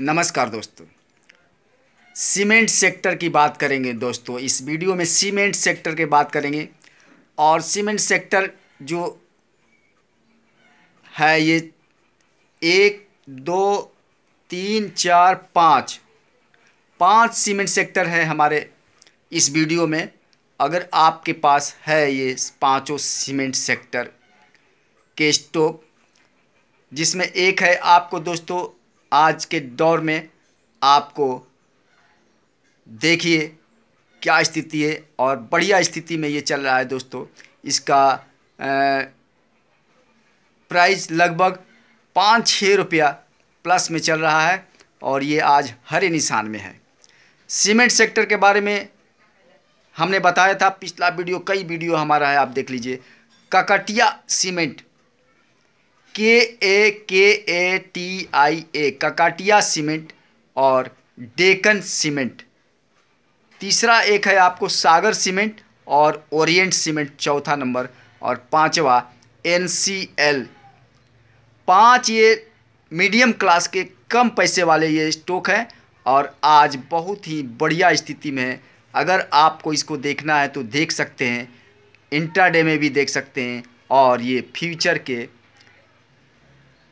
नमस्कार दोस्तों cement sector की बात करेंगे दोस्तों इस वीडियो में सीमेंट सेक्टर के बात करेंगे और सीमेंट सेक्टर जो है ये एक दो तीन चार पाँच पांच सीमेंट सेक्टर है हमारे इस वीडियो में अगर आपके पास है ये पांचों सीमेंट सेक्टर के स्टॉक जिसमें एक है आपको दोस्तों आज के दौर में आपको देखिए क्या स्थिति है और बढ़िया स्थिति में ये चल रहा है दोस्तों इसका प्राइस लगभग पाँच छः रुपया प्लस में चल रहा है और ये आज हरे निशान में है सीमेंट सेक्टर के बारे में हमने बताया था पिछला वीडियो कई वीडियो हमारा है आप देख लीजिए काकटिया सीमेंट के ए के A T I A ककाटिया cement और डेकन सीमेंट तीसरा एक है आपको सागर सीमेंट और ओरिएंट सीमेंट चौथा नंबर और पांचवा एन सी एल पाँच ये मीडियम क्लास के कम पैसे वाले ये स्टॉक हैं और आज बहुत ही बढ़िया स्थिति में है अगर आपको इसको देखना है तो देख सकते हैं इंटरडे में भी देख सकते हैं और ये फ्यूचर के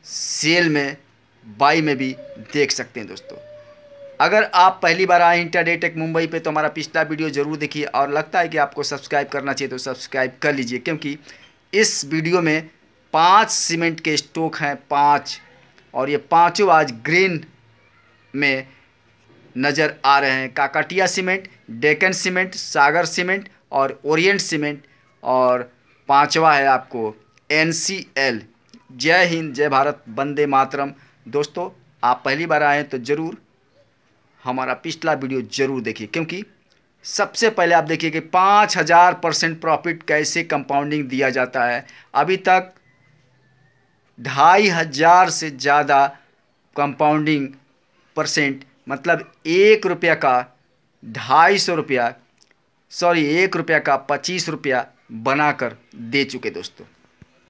सेल में बाई में भी देख सकते हैं दोस्तों अगर आप पहली बार आए इंटरडे मुंबई पे तो हमारा पिछला वीडियो ज़रूर देखिए और लगता है कि आपको सब्सक्राइब करना चाहिए तो सब्सक्राइब कर लीजिए क्योंकि इस वीडियो में पांच सीमेंट के स्टॉक हैं पांच और ये पांचों आज ग्रीन में नज़र आ रहे हैं Kakatiya cement Deccan cement Sagar cement और ओरिएंट सीमेंट और पांचवा है आपको एन जय हिंद जय भारत वंदे मातरम दोस्तों आप पहली बार आए हैं तो ज़रूर हमारा पिछला वीडियो ज़रूर देखिए क्योंकि सबसे पहले आप देखिए कि पाँच हज़ार परसेंट प्रॉफिट कैसे कंपाउंडिंग दिया जाता है अभी तक ढाई हज़ार से ज़्यादा कंपाउंडिंग परसेंट मतलब एक रुपया का ढाई सौ रुपया सॉरी एक रुपया का पच्चीस रुपया बनाकर दे चुके दोस्तों